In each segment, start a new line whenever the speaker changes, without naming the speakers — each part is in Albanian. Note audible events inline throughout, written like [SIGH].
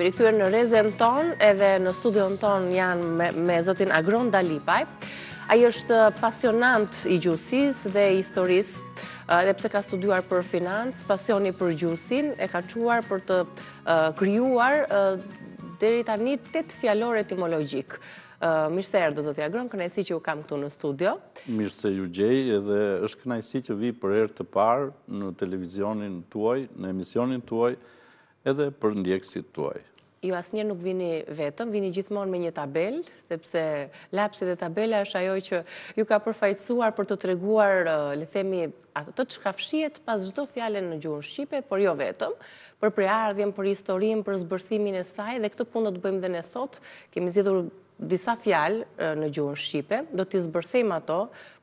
kemi rikëtyrë në rezën ton, edhe në studion ton janë me zotin Agron Dalipaj. Ajo është pasionant i gjusis dhe i historis, uh, dhe pse ka studuar për finans, pasioni për gjusin, e ka quar për të uh, kryuar uh, dhe tani një të të fjallore etimologjikë. Mishë se erë dhe të tja grënë, kënajësi që ju kam këtu në studio.
Mishë se ju gjej, edhe është kënajësi që vi për erë të parë në televizionin tuaj, në emisionin tuaj, edhe për ndjekësit tuaj.
Jo, asë njerë nuk vini vetëm, vini gjithmonë me një tabel, sepse lapsi dhe tabela është ajoj që ju ka përfajtsuar për të treguar, le themi, atë të qkafshiet pas gjdo fjale në gjurën Shqipe, por jo vetëm, për preardhjen, për historim, për zbërthimin e saj, dhe këtë punë do të bëjmë dhe nësot, kemi zidhur disa fjalë në gjuhën Shqipe, do t'i zbërthejmë ato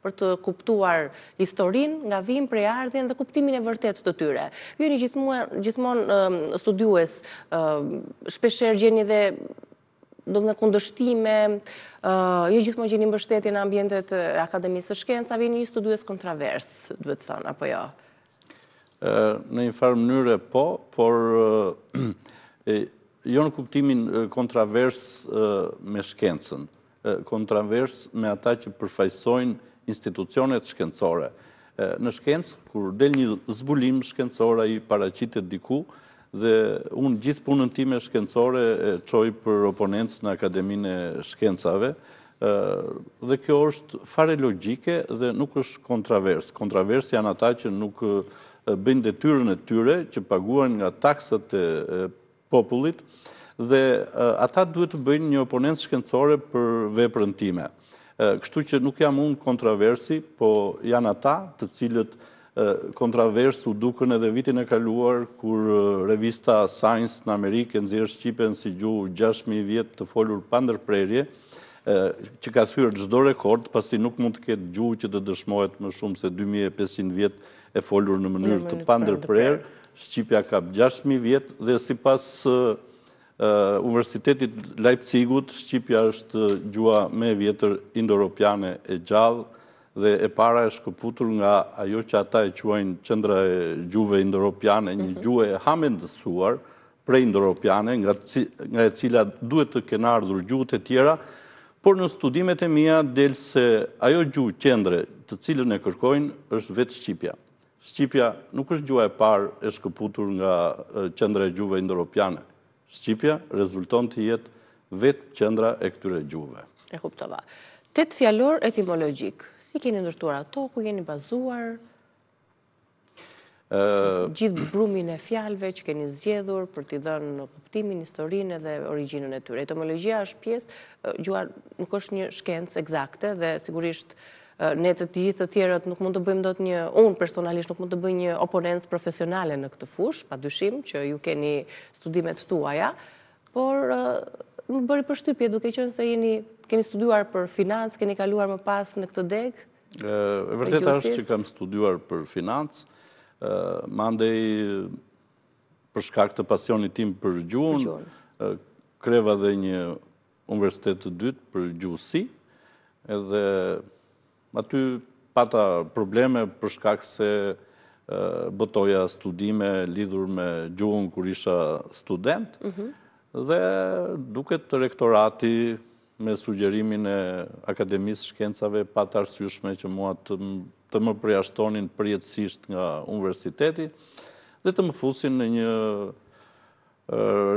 për të kuptuar historin nga vim prej ardhjen dhe kuptimin e vërtet të tyre. Ju gjithmonë gjithmon, studiues shpesher gjeni dhe do më në kundështime, uh, jo gjithmonë gjeni mbështetje në e akademisë shkenca, vini një studiues kontravers, duhet të thënë,
apo jo? në një farë mënyre po, por uh, [CLEARS THROAT] jo në kuptimin kontravers me shkencën, kontravers me ata që përfajsojnë institucionet shkencore. Në shkencë, kur del një zbulim shkencore, i paracitet diku, dhe unë gjithë punën time shkencore e qoj për oponencë në Akademine e Shkencave, dhe kjo është fare logike dhe nuk është kontravers. Kontravers janë ata që nuk bëjnë të tyrën e tyre, që paguan nga taksët e popullit, dhe ata duhet të bëjnë një oponent shkencore për veprën time. Kështu që nuk jam unë kontraversi, po janë ata të cilët kontraversu u dukën edhe vitin e kaluar, kur revista Science në Amerikë në zirë Shqipën si gju 6.000 vjetë të folur pandër prerje, që ka thyrë gjdo rekord, pasi nuk mund të ketë gju që të dëshmojt më shumë se 2.500 vjetë e folur në mënyrë të pandër prerë, Shqipja ka 6.000 vjetë dhe si pas Universitetit Leipzigut, Shqipja është gjua me vjetër indoropjane e gjallë dhe e para e shkëputur nga ajo që ata e quajnë qëndra e gjuve indoropjane, një mhm. gjue hame ndësuar prej indoropjane, nga e cila duhet të kenar dhru gjut e tjera, por në studimet e mija delë se ajo gjuhë qendre të cilën e kërkojnë është vetë Shqipja. Shqipja nuk është gjua e parë e shkëputur nga qëndra e gjuve indoropiane. Shqipja rezulton të jetë vetë qëndra e këtyre gjuve. E kuptova.
Tetë fjallor etimologjik, si keni ndërtuar ato, ku keni bazuar? Gjithë brumin e fjallve që keni zgjedhur për t'i dhënë në kuptimin, historinë dhe originën e tyre. Etimologjia është pjesë, gjuar nuk është një shkencë exakte dhe sigurisht ne të gjithë të tjerët nuk mund të bëjmë do të një, unë personalisht nuk mund të bëjmë një oponens profesionale në këtë fush, pa dyshim që ju keni studimet të tuaja, por më bëri për shtypje duke qënë se jeni, keni studuar për finans, keni kaluar më pas në këtë deg?
E vërtet është që kam studuar për finans, më andej për këtë pasionit tim për gjuhën, kreva dhe një universitet të dytë për gjuhësi, edhe aty pata probleme për shkak se bëtoja studime lidhur me gjuhën kur isha student mhm. dhe duket të rektorati me sugjerimin e akademisë shkencave pat arsyshme që mua të më përjashtonin përjetësisht nga universiteti dhe të më fusin në një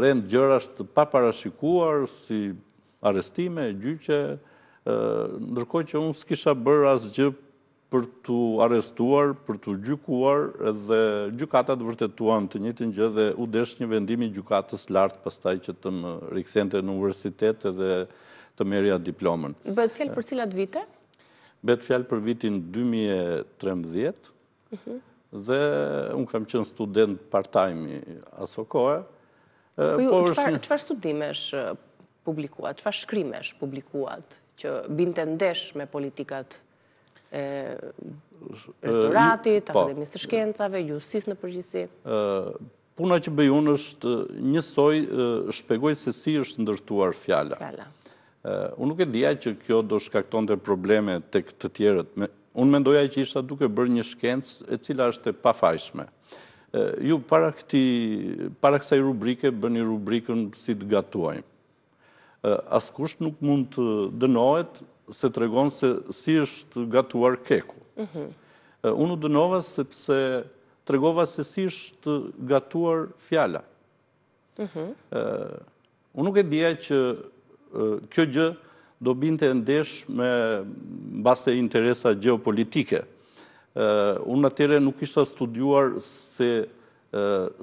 rend gjërasht pa parashikuar si arestime, gjyqe, ndërkoj që unë s'kisha bërë asë gjë për të arestuar, për të gjykuar, dhe gjykatat vërtetuan të njëtë një gjë dhe u desh një vendimi gjykatës lartë pastaj që të më rikëthente në universitet dhe të merja diplomen.
Bëtë fjallë për cilat vite?
Bëtë fjallë për vitin 2013, mhm. dhe unë kam qënë student part-time aso kohë. Qëfar
studimesh publikuat? Qëfar shkrimesh publikuat? që binte ndesh me politikat rektoratit, po. akademisë shkencave, gjusis në përgjisi?
Puna që bëj unë është njësoj shpegoj se si është ndërtuar fjalla. Unë nuk e dhja që kjo do shkakton të probleme të këtë tjerët. Unë mendoja që isha duke bërë një shkencë e cila është e pafajshme. Ju, para kësaj rubrike, bërë një rubrikën si të gatuajmë askusht nuk mund të dënohet se të regon se si është gatuar keku. Mhm. Unë dënova sepse të regova se si është gatuar fjalla. Mhm. Unë nuk e dhja që kjo gjë do binte ndesh me base interesa geopolitike. Unë atyre nuk isha studuar se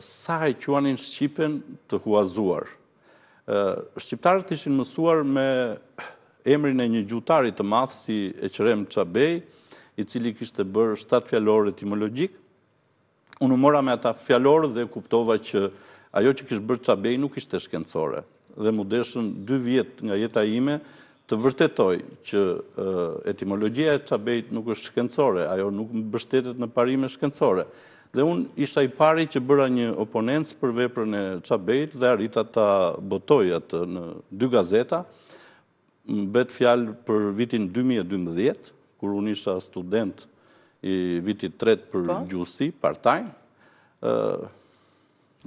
sa e quanin Shqipen të huazuar. Shqiptarët ishin mësuar me emrin e një gjutarit të mathë si Eqrem Qabej, i cili kishte bërë shtatë fjallore etimologjik. Unë mora me ata fjallore dhe kuptova që ajo që kishtë bërë Qabej nuk ishte shkencore. Dhe mu deshën dy vjetë nga jeta ime të vërtetoj që etimologjia e Qabej nuk është shkencore, ajo nuk më bështetet në parime shkencore. Dhe unë isha i pari që bëra një oponencë për veprën e qabejt dhe arita ta botoj atë në dy gazeta, në betë fjalë për vitin 2012, kur unë isha student i vitit tret për po. gjusi, partaj.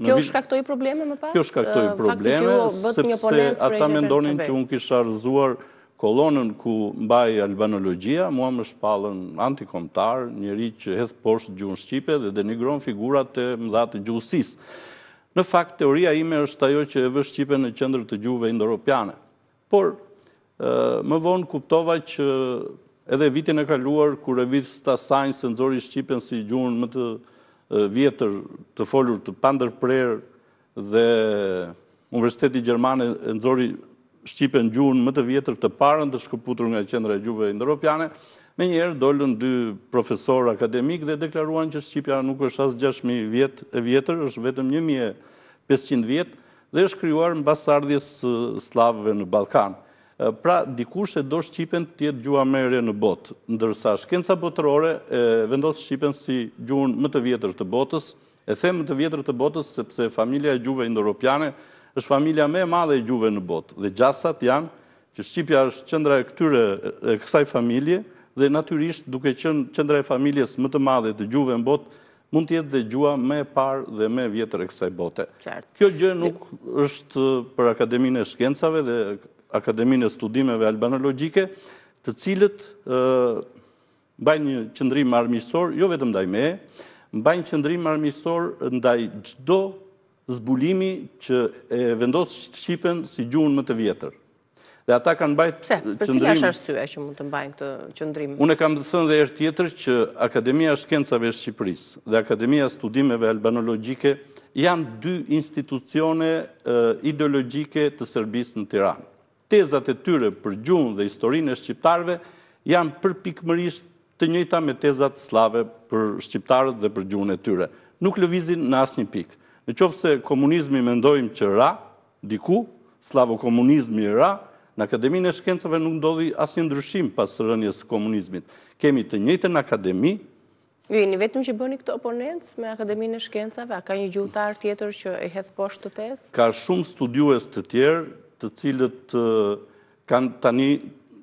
Kjo është
kaktoj probleme më pas? Kjo është kaktoj probleme, sepse ata me ndonin që unë
kisha rëzuar kolonën ku mbaj albanologia, mua më shpallën antikomtar, njëri që hedh poshtë gjuhën shqipe dhe denigron figurat të mëdha të gjuhësisë. Në fakt teoria ime është ajo që e vë shqipe në qendër të gjuhëve indoeuropiane. Por më vonë kuptova që edhe vitin e kaluar kur revista Science nxori shqipen si gjuhën më të vjetër të folur të pandërprer dhe Universiteti Gjermane nxori Shqipën gjuhën më të vjetër të parën të shkëputur nga qendra e gjuhëve indoropiane, me njerë dollën dy profesor akademik dhe deklaruan që Shqipja nuk është as 6.000 vjet, vjetër, është vetëm 1.500 vjetë dhe është kryuar në basardhjes slavëve në Balkan. Pra, dikush e do Shqipën të jetë gjuha mere në botë, ndërsa shkenca botërore vendosë Shqipën si gjuhën më të vjetër të botës, e them më të vjetër të botës sepse familja e gjuhëve indoropiane është familja me madhe i gjuve në botë. Dhe gjasat janë që Shqipja është qëndra e këtyre e kësaj familje dhe naturisht duke qënë qëndra e familjes më të madhe të gjuve në botë, mund jetë dhe gjuva me parë dhe me vjetër e kësaj bote. Kjo gjë nuk është për Akademinë e Shkencave dhe Akademinë e Studimeve Albanologike, të cilët mbajnë një qëndrim armisor, jo vetëm ndaj me, mbajnë qëndrim armisor ndaj gjdo zbulimi që e vendosë Shqipen si gjuhën më të vjetër. Dhe ata kanë bajtë qëndrim... Pse, për cilja është
arsye që mund të mbajnë të qëndrim? Unë
e kam të thënë dhe erë tjetër që Akademia Shkencave Shqipëris dhe Akademia Studimeve Albanologike janë dy institucione ideologike të Serbisë në Tiranë. Tezat e tyre për gjuhën dhe historinë e Shqiptarve janë përpikmërisht të njëta me tezat slave për Shqiptarët dhe për gjuhën e tyre. Nuk lëvizin në asë një pikë. Në qofë se komunizmi mendojmë që ra, diku, slavo komunizmi ra, në Akademin e Shkencave nuk ndodhi asë ndryshim pas rënjës komunizmit. Kemi të njëtën Akademi,
Ju jeni vetëm që bëni këtë oponent me Akademinë e Shkencave, a ka një gjuhëtar tjetër që e hedh poshtë të tesë?
Ka shumë studiues të tjerë, të cilët kanë tani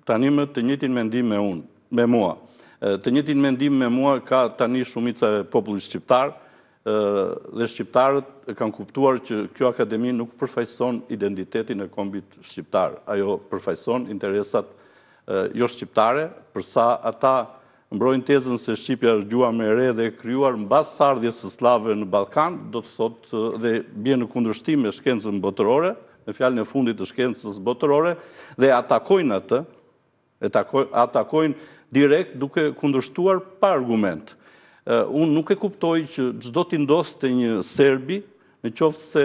tani më të njëjtin mendim me unë, me mua. Të njëjtin mendim me mua ka tani shumica e popullit shqiptar, dhe shqiptarët e kanë kuptuar që kjo akademi nuk përfajson identitetin e kombit shqiptar. Ajo përfajson interesat jo shqiptare, përsa ata mbrojnë tezën se Shqipja është gjua me re dhe kryuar në basë sardhje së slave në Balkan, do të thot dhe bje në kundrështim e shkencën botërore, në fjalën e fundit të shkencës botërore, dhe atakojnë atë, atakojnë direkt duke kundrështuar pa argumentë unë nuk e kuptoj që gjdo t'i ndosë të një serbi, në qoftë se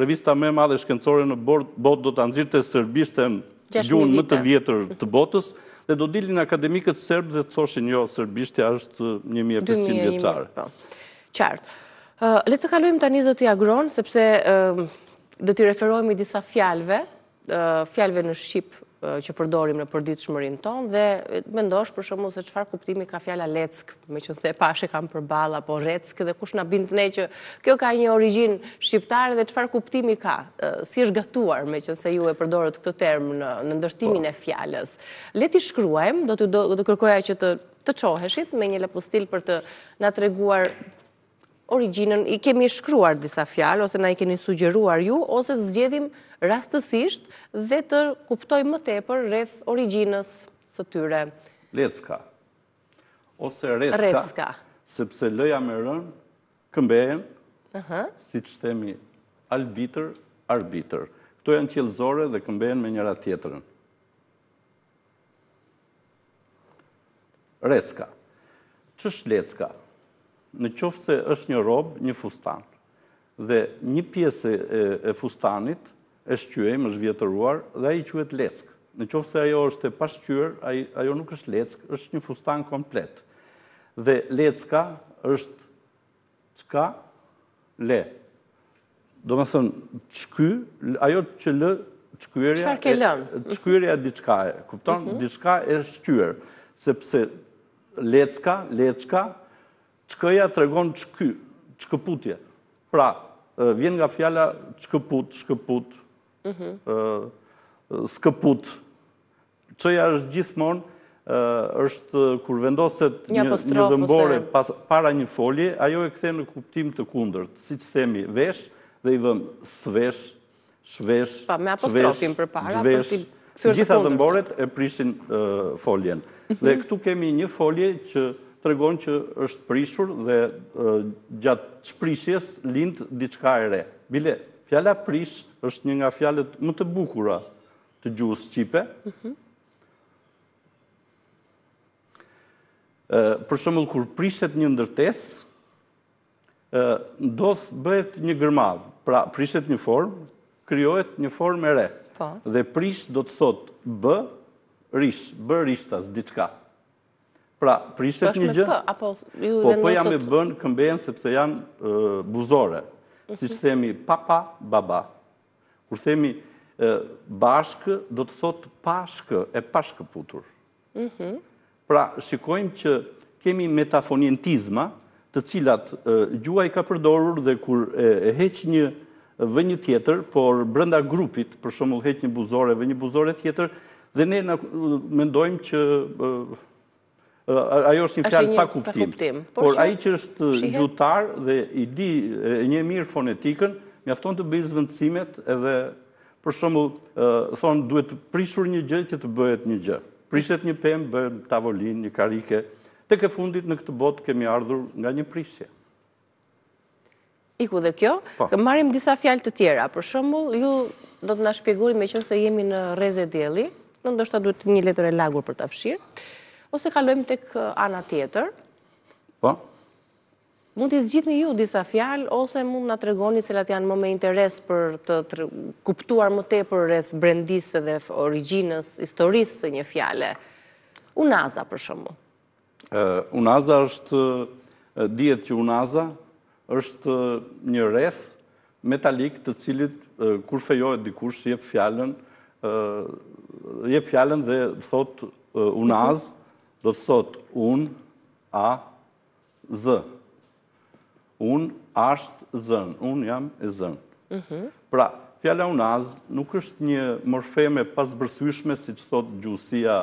revista me madhe shkencore në botë do të anzirë të serbishtën gjunë më të vjetër të botës, dhe do dilin akademikët serbë dhe të thoshin jo, serbishtja është 1500 vjetëtarë. Po,
qartë. Le të kalujmë të Anizot i agronë, sepse do t'i referojmë i disa fjalve, fjalve në Shqipë Eh, që përdorim në përdit shmërin ton, dhe me ndosh për shumë se qëfar kuptimi ka fjalla leck, me që nëse pashe kam për bala, po leck, dhe kush në bindë ne që kjo ka një origin shqiptare, dhe qëfar kuptimi ka, eh, si është gëtuar, me që nëse ju e përdorët këtë term në ndërtimin e fjallës. Leti shkruajmë, do të kërkoja që të të qoheshit me një lepostil për të nga të reguar originën, i kemi shkruar disa fjalë, ose na i keni sugjeruar ju, ose zgjedhim rastësisht dhe të kuptoj më tepër rreth originës së tyre.
Lecka, ose Recka, sepse lëja me rënë, këmbejen, si që temi albiter, arbiter. Këto janë qëllëzore dhe këmbejen me njëra tjetërën. Recka. Që është Lecka? Lecka në qoftë se është një robë, një fustan. Dhe një pjesë e fustanit është qyëj, më vjetëruar, dhe a i qyët leck. Në qoftë se ajo është e pashqyër, ajo nuk është leck, është një fustan komplet. Dhe lecka është qka le. Do më thënë, qky, ajo që lë, qkyërja... Qfar lënë? Qkyërja diçka e, kupton? Mhm. Diçka e shqyër, sepse lecka, lecka, çkëja tregon çky, çkëputje. Pra, vjen nga fjala çkëput, çkëput. Ëh. Mhm. Ëh, skëput. Çoja është gjithmonë është kur vendoset një, dëmbore pas, para një folje, ajo e këthe në kuptim të kundërt, që themi vesh dhe i vëm svesh, shvesh, pa me apostrofin përpara, për të të kundërt. Gjitha dëmboret e prishin foljen. Dhe mhm. këtu kemi një folje që të regon që është prishur dhe gjatë shprisjes lindë diçka e re. Bile, fjalla prish është një nga fjallet më të bukura të gjuhës qipe. Mhm. Për shumëll, kur prishet një ndërtes, ndodhë bëhet një gërmavë, pra prishet një formë, kryojët një formë e re. Po. Dhe prish do të thotë bë, rish, bë rishtas, diçka. Mhm. Pra, prishtet një gjë?
Po, po jam e
bënë këmbejen sepse janë buzore. Mhm. Si që themi papa, baba. Kur themi bashkë, do të thotë pashkë, e pashkë putur. Mhm. Pra, shikojmë që kemi metafonientizma të cilat gjua i ka përdorur dhe kur e heq një vë një tjetër, por brënda grupit, për shumë u heq një buzore, vë një buzore tjetër, dhe ne mendojmë që ajo është një fjalë pa kuptim. Por ai që është gjutar dhe i di një mirë fonetikën, mjafton të bëj zvendësimet edhe për shembull, thon duhet të prishur një gjë që të bëhet një gjë. Prishet një pemë, bëhet tavolinë, një karike. Tek ke fundit në këtë botë kemi ardhur nga një prishje.
Iku dhe kjo, po. marim disa fjalë të tjera. Për shembull, ju do të na shpjegoni me qënë se jemi në rreze dielli, në ndoshta duhet një letër e lagur për ta fshirë ose kalojmë të kë ana tjetër? Po. Mund të izgjith ju disa fjalë, ose mund në tregoni cilat janë më me interes për të kuptuar më te për rreth brendisë dhe originës, historisë së një fjale. Unaza, për shumë.
Unaza është, djetë që unaza, është një rreth metalik të cilit kur fejojt dikush, jep fjallën dhe thot unazë, [LAUGHS] do të thot un a z. Un asht zën, un jam e zën. Mm Pra, fjala unaz nuk është një morfeme pasbërthyshme si që thot gjusia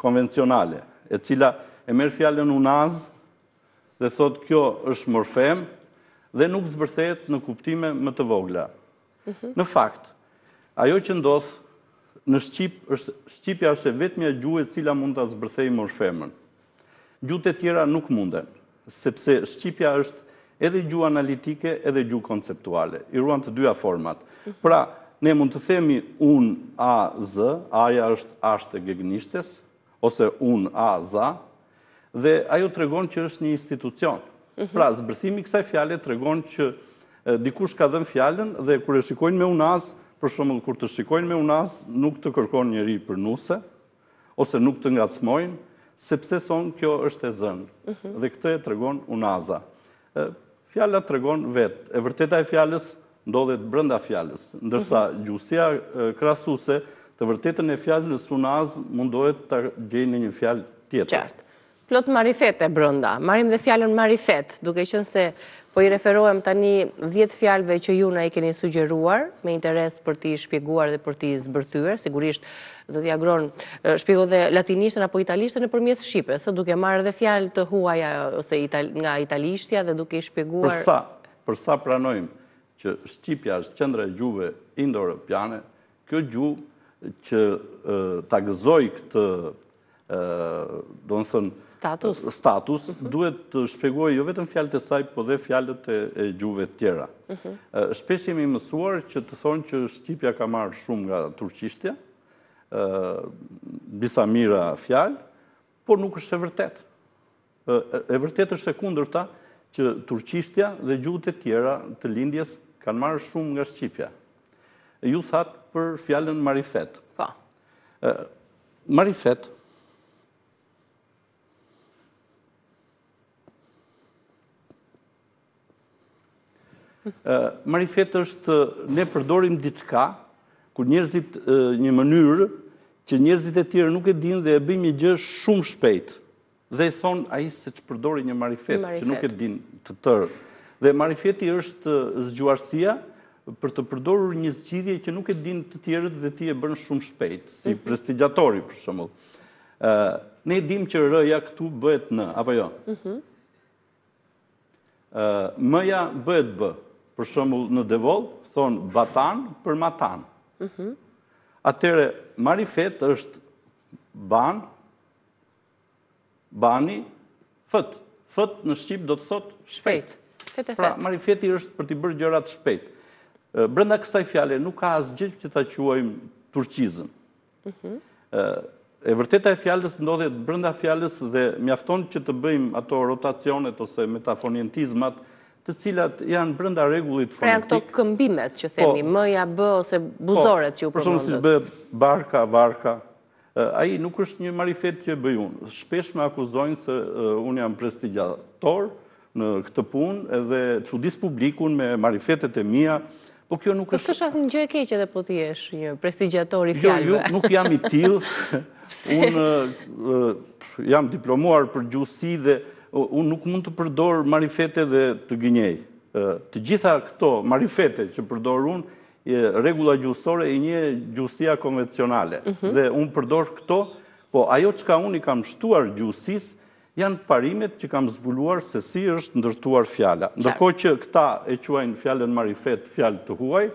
konvencionale, e cila e merë fjallën unaz dhe thot kjo është morfem dhe nuk zbërthet në kuptime më të vogla. Mm Në fakt, ajo që ndodhë në Shqip, është, Shqipja është e vetëmja gjuhet cila mund të zbërthej morfemën. Gjuhet e tjera nuk munden, sepse Shqipja është edhe gjuhë analitike edhe gjuhë konceptuale. I ruan të dyja format. Pra, ne mund të themi un a zë, aja është ashtë e gegnishtes, ose un a zë, dhe ajo të regon që është një institucion. Mhm. Pra, zbërthimi kësaj fjale të regon që dikush ka dhenë fjallën dhe kërë shikojnë me un për shumë kur të shikojnë me unaz, nuk të kërkon njeri për nuse, ose nuk të ngacmojnë, sepse thonë kjo është e zënë. Mhm. Dhe këtë e tregon unaza. Fjalla tregon vetë. E vërteta e fjallës ndodhet brënda fjallës. Ndërsa mhm. gjusia krasuse të vërtetën e fjallës unaz mundohet të gjejnë një fjallë tjetër. Qartë.
Plot marifet e brënda, marim dhe fjallën marifet, duke qënë se po i referohem tani 10 fjallëve që ju në i keni sugjeruar, me interes për ti shpjeguar dhe për ti zbërthyre, sigurisht, zëti agron, shpjegu dhe latinishtën apo italishtën e përmjes Shqipe, së duke marrë dhe fjallë të huaja ose nga italishtja dhe duke i shpjeguar... Përsa,
përsa pranojmë që Shqipja është qëndre gjuve indorepjane, kjo gjuve që të gëzoj këtë do në thënë... Status. Status, mhm. duhet të shpegojë jo vetëm fjallët e saj, po dhe fjallët e gjuve tjera. Mhm. Shpesh jemi mësuar që të thonë që Shqipja ka marrë shumë nga turqishtja, bisa mira fjallë, por nuk është e vërtet. E vërtet është e kundër ta që turqishtja dhe gjuhët e tjera të lindjes kanë marrë shumë nga Shqipja. Ju thatë për fjallën Marifet. Pa. Po. Marifet, Marifet është ne përdorim diçka, kur njerëzit një mënyrë, që njerëzit e tjere nuk e din dhe e bim një gjë shumë shpejt. Dhe e thonë a i se që përdori një marifet, që nuk e din të tërë. Dhe marifeti është zgjuarësia për të përdoru një zgjidhje që nuk e din të tjere dhe ti e bërnë shumë shpejt, si mhm. prestigjatori për shumë. Ne dim që rëja këtu bëhet në, apo jo? Mëja mhm. bëhet bëhet për shumë në devol, thonë batan për matan. Mhm. Atere, marifet është ban, bani, fët. Fët në Shqipë do të thotë shpejt. Pra, marifeti është për të bërë gjërat shpejt. Brenda kësaj fjale, nuk ka asgjë që ta quajmë turqizën. Mhm. E vërteta e fjales ndodhet brenda fjales dhe mjafton që të bëjmë ato rotacionet ose metafonientizmat, të cilat janë brenda regullit fonetik. Pra këto
këmbimet që themi, po. mëja bë ose buzoret që u përmëndët. Po, Përshumë si
bë barka, varka, aji nuk është një marifet që bëj unë. Shpesh me akuzojnë se unë jam prestigjator në këtë punë edhe disë publikun me marifetet e mija, Po kjo nuk është... Po
është asë një e keqe dhe po t'i esh një prestigjator i fjallëve. Jo, jo nuk jam i tilë.
[LAUGHS] Unë jam diplomuar për gjusi dhe unë nuk mund të përdor marifete dhe të gënjej. Të gjitha këto marifete që përdor unë, regula gjusore i një gjusia konvencionale. Mhm. Dhe unë përdor këto, po ajo që ka unë i kam shtuar gjusis, janë parimet që kam zbuluar se si është ndërtuar fjalla. Ndërko që këta e quajnë fjallën marifet, fjallë të huaj,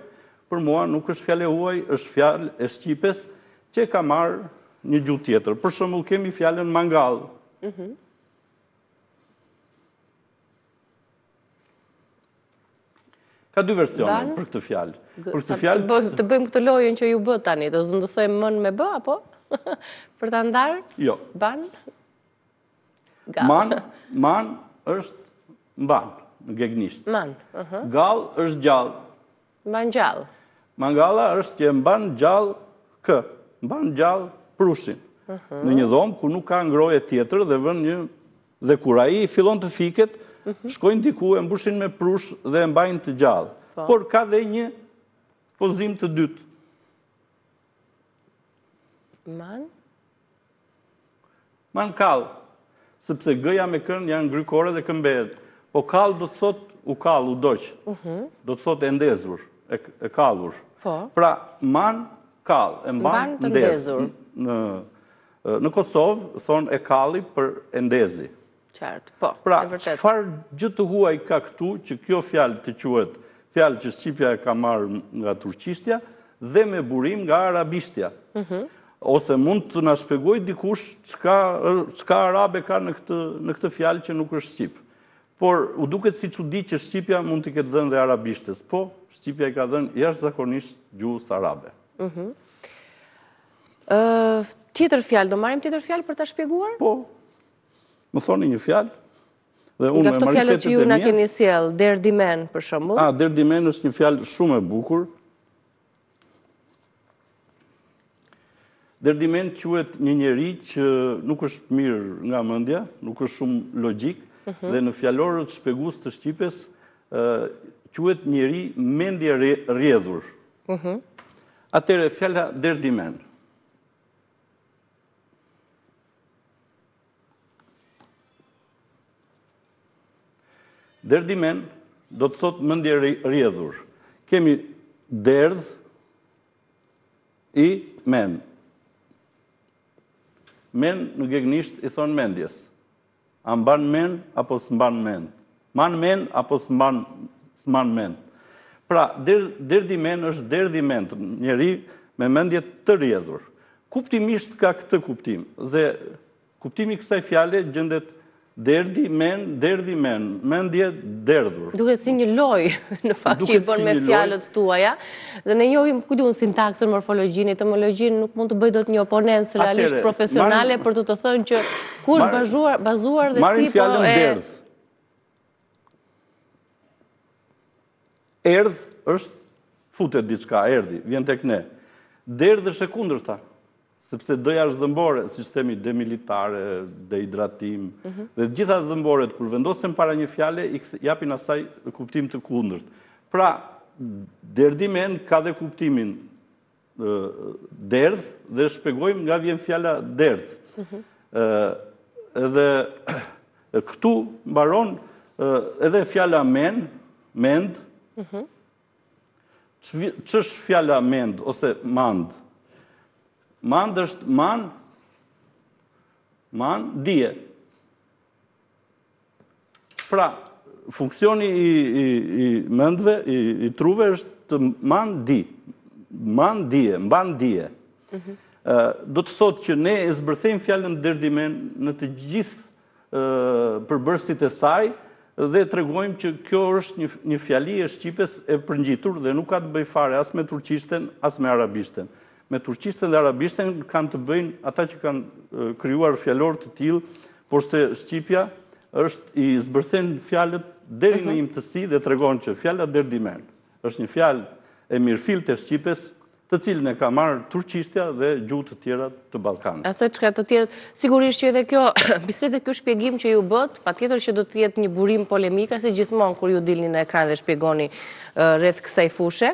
për mua nuk është fjallë huaj, është fjallë e shqipes që ka marë një gjutë tjetër. Për shumë, kemi fjallën mangalë. Mhm. Ka dy versione për këtë fjalë. Për këtë fjalë të bëjmë
këtë lojën që ju bë tani, do zëndësojmë mën me b apo [LAUGHS] për ta ndarë? Jo. Ban. Man,
man është Ban, në gegnisht.
Man. Uh
Gall është gjallë. Mban gjallë. Mangalla është që mban gjallë kë. mban gjallë prushin. Në një dhomë ku nuk ka ngroje tjetër dhe vën një dhe kur ai fillon të fiket, Mhm. shkojnë diku, e mbushin me prush dhe e mbajnë të gjallë. Po. Por ka dhe një pozim të dytë. Man? Man kal, sëpse gëja me kërën janë grykore dhe këmbet. Po kal do të thot u kal, u doqë. Mhm. Do të thot e ndezur, e kalur. Po. Pra, man kal, e mbajnë të ndezur. Në Kosovë, thonë e kali për endezi. Qartë, po, pra, e vërtet. Pra, që gjithë të huaj ka këtu, që kjo fjallë të quet, fjallë që Shqipja e ka marë nga turqistja, dhe me burim nga arabistja. Mhm. Ose mund të nga shpegoj dikush që ka arabe ka në këtë fjallë që nuk është Shqipë. Por, u duket si që di që Shqipja mund të këtë dhenë dhe arabishtes, po, Shqipja i ka dhenë jashtë zakonisht gjuhës arabe.
Mhm. Tjetër fjallë, do marim tjetër fjallë për të shpeguar? Po,
më thoni një fjalë, dhe unë me marifetit e mija... Nga këto fjalë që ju në keni
sjellë, derdimen për shumë. A,
derdimen është një fjalë shumë e bukur. Derdimen qëhet një njeri që nuk është mirë nga mëndja, nuk është shumë logikë, mhm. dhe në fjallorët shpegus të Shqipes, qëhet njeri mendje rjedhur. Mhm. Atere, fjalla derdimenë. Derdimen do të thotë mëndje rjedhur. Kemi derdh i men. Men në gegnisht i thonë mendjes. A mban men apo së mban men? Man men apo së s'mban men? Pra, derdi men është derdi men, njeri me mendje të rjedhur. Kuptimisht ka këtë kuptim, dhe kuptimi kësaj fjale gjendet Derdi men, derdi men, men dje derdhur.
Duke si një loj, [LAUGHS] në fakt që i bërë me fjalët tua, ja? Dhe në njohim më kujdu në sintaksën, morfologjin, etomologjin, nuk mund të bëjt të një oponensë realisht profesionale për të të thënë që kush bazuar dhe si po e... Marim derdh.
Erdh është futet diçka, erdi, vjen tek ne. Derdh është e ta, sepse dëja është dëmbore, sistemi demilitare, dehidratim, mm dhe gjitha dëmboret, kur vendosim para një fjale, i japin asaj kuptim të kundërt. Pra, derdimen ka dhe kuptimin e, derdh, dhe shpegojmë nga vjen fjala derdh. Mhm. edhe këtu mbaron edhe fjala men, mend, mm që është fjala mend, ose mandë, Man është mand, man dje. Pra, funksioni i, mëndve, i mendve, i, truve është të man di. Man dje, mand, dje. Mhm. Do të thotë që ne e zbërthejmë fjallën dërdimen në të gjithë përbërsit e saj, dhe të regojmë që kjo është një fjali e Shqipes e përngjitur dhe nuk ka të bëjfare as me turqishten, as me arabishten me turqistën dhe arabistën kanë të bëjnë ata që kanë kryuar fjallor të tilë, por se Shqipja është i zbërthen fjallet deri në mhm. imtësi dhe të regonë që fjallet derdimen. është një fjall e mirëfil të Shqipës, të cilën e ka marë turqistja dhe gjutë të tjera të Balkanë. Ase
që ka të tjera, sigurisht që edhe kjo, pise [CLEARS THROAT] dhe kjo shpjegim që ju bët, pa tjetër që do të jetë një burim polemika, se gjithmonë kur ju dilni në ekran dhe shpjegoni rreth kësaj fushe.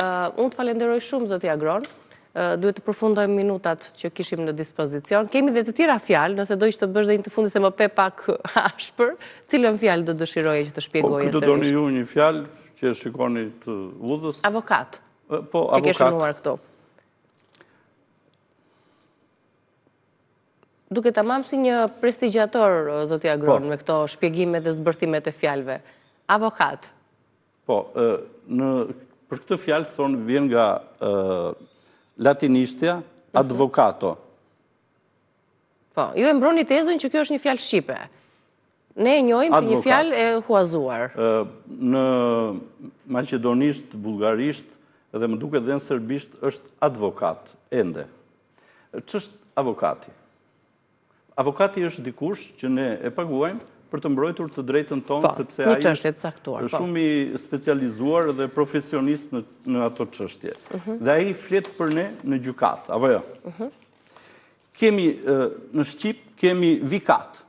Unë të falenderoj shumë, zëtë i agronë duhet të përfundoj minutat që kishim në dispozicion. Kemi dhe të tjera fjalë, nëse do ishte të bësh dhe një të fundi se më pe pak [LAUGHS] ashpër, cilën fjalë do dëshiroje që të shpjegoje Po, këtë do një
ju një fjalë që e shikoni të udhës. Avokat, po, që ke shumuar këto.
Duke të mamë si një prestigjator, zotë i po. agronë, me këto shpjegime dhe zbërthimet e fjalëve. Avokat.
Po, për këtë fjalë, thonë, vjen nga latinishtja mhm. advokato.
Po, ju e mbroni tezën që kjo është një fjalë Shqipe. Ne e njojmë si një fjalë e
huazuar. Në maqedonisht, bulgarisht, edhe më duke dhe në sërbisht, është advokat, ende. Qështë avokati? Avokati është dikush që ne e paguajmë për të mbrojtur të drejtën tonë, po, sepse a i është po. shumë i specializuar dhe profesionist në ato qështje. Mhm. Dhe a i fletë për ne në gjukatë, a bëjo? Mhm. Kemi në Shqipë, kemi vikatë.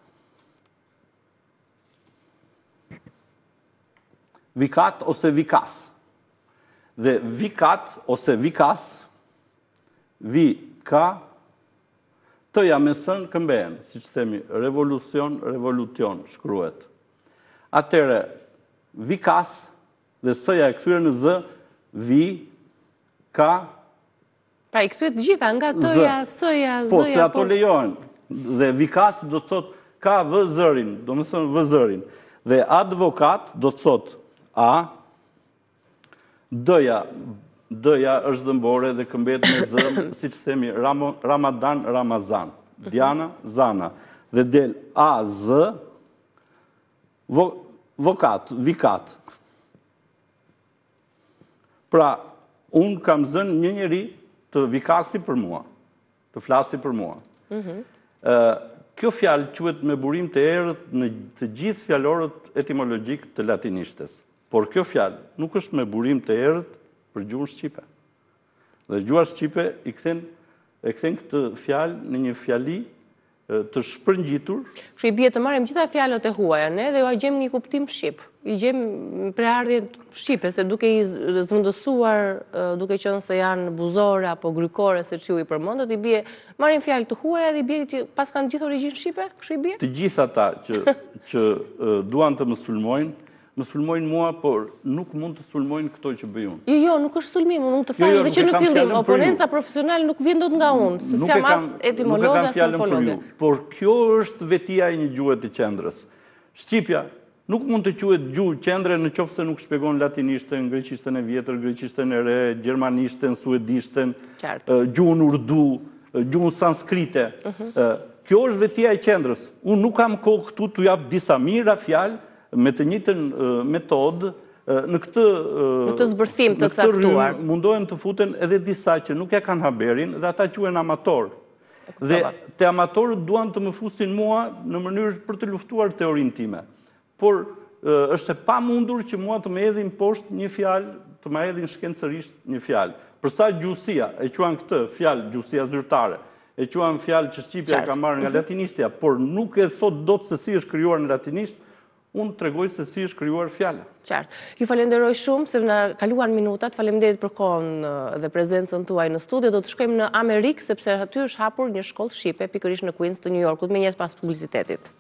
Vikatë ose vikasë. Dhe vikatë ose vikasë, vi ka Të jam e sënë këmbejen, si që themi, revolucion, revolution, shkruet. Atere, vi kas, dhe sëja e këthyre në zë, vi, ka,
Pra i këthyre të gjitha, nga tëja, sëja, po, zëja, po... Po, se ato po.
lejohen, dhe vi kas do të thot, ka vë zërin, do më thënë vë zërin, dhe advokat do të thot, a, dëja, dëja është dëmbore dhe këmbet me zëmë, [COUGHS] si që themi, Ramadan, Ramazan, Diana, Zana, dhe del A, Z, vokat, vikat. Pra, unë kam zën një njëri të vikasi për mua, të flasi për mua. Mhm. Kjo fjalë qëhet me burim të erët në të gjithë fjallorët etimologjik të latinishtes. Por kjo fjalë nuk është me burim të erët për gjuhën Shqipe. Dhe gjuha Shqipe i këthen, e kthen këtë fjalë në një fjali të shpërngjitur.
Që i bje të marim gjitha fjalët e huaja, ne, dhe jo a gjem një kuptim Shqipë. I gjem për ardhjet Shqipe, se duke i zvëndësuar, duke qenë se janë buzore apo grykore, se që i përmëndët, i bje marim fjalë të huaja dhe i bje që pas kanë gjithë origjinë Shqipe, që i bje? Të
gjitha ta që, që duan të mësulmojnë, më sulmojnë mua, por nuk mund të sulmojnë këto që bëjun.
Jo, jo, nuk është sulmim, jo, jo, nuk të fashë dhe që në fillim, oponenca profesional nuk vindot nga unë, se si am as etimologë, as morfologë.
Por kjo është vetia e një gjuhet të qendrës. Shqipja nuk mund të quet gjuhë qendre në qofë se nuk shpegon latinishtën, greqishtën e vjetër, greqishtën e re, gjermanishtën, suedishtën, gjuhën urdu, gjuhën sanskrite. Mhm. Kjo është vetia e qendrës. Unë nuk kam kohë këtu të japë disa mira fjalë, me të njëtën metodë, në këtë... Në të zbërthim të caktuar. Në këtë rrëmë mundohen të futen edhe disa që nuk e kanë haberin dhe ata quen amator. Dhe të amatorët duan të më fusin mua në mënyrë për të luftuar teorin time. Por është e pa mundur që mua të me edhin posht një fjalë, të me edhin shkencërisht një fjalë. Përsa gjusia, e quen këtë fjalë, gjusia zyrtare, e quen fjalë që Shqipja ka marë nga latinistja, por nuk e thot do të sësi është kryuar në latinistë, unë të regoj se si është kryuar fjallë. Qartë.
Ju falenderoj shumë, se në kaluan minutat, falemderit për kohën dhe prezencën tuaj në studi, do të shkojmë në Amerikë, sepse aty është hapur një shkollë Shqipe, pikërish në Queens të New Yorkut, me njës pas publicitetit.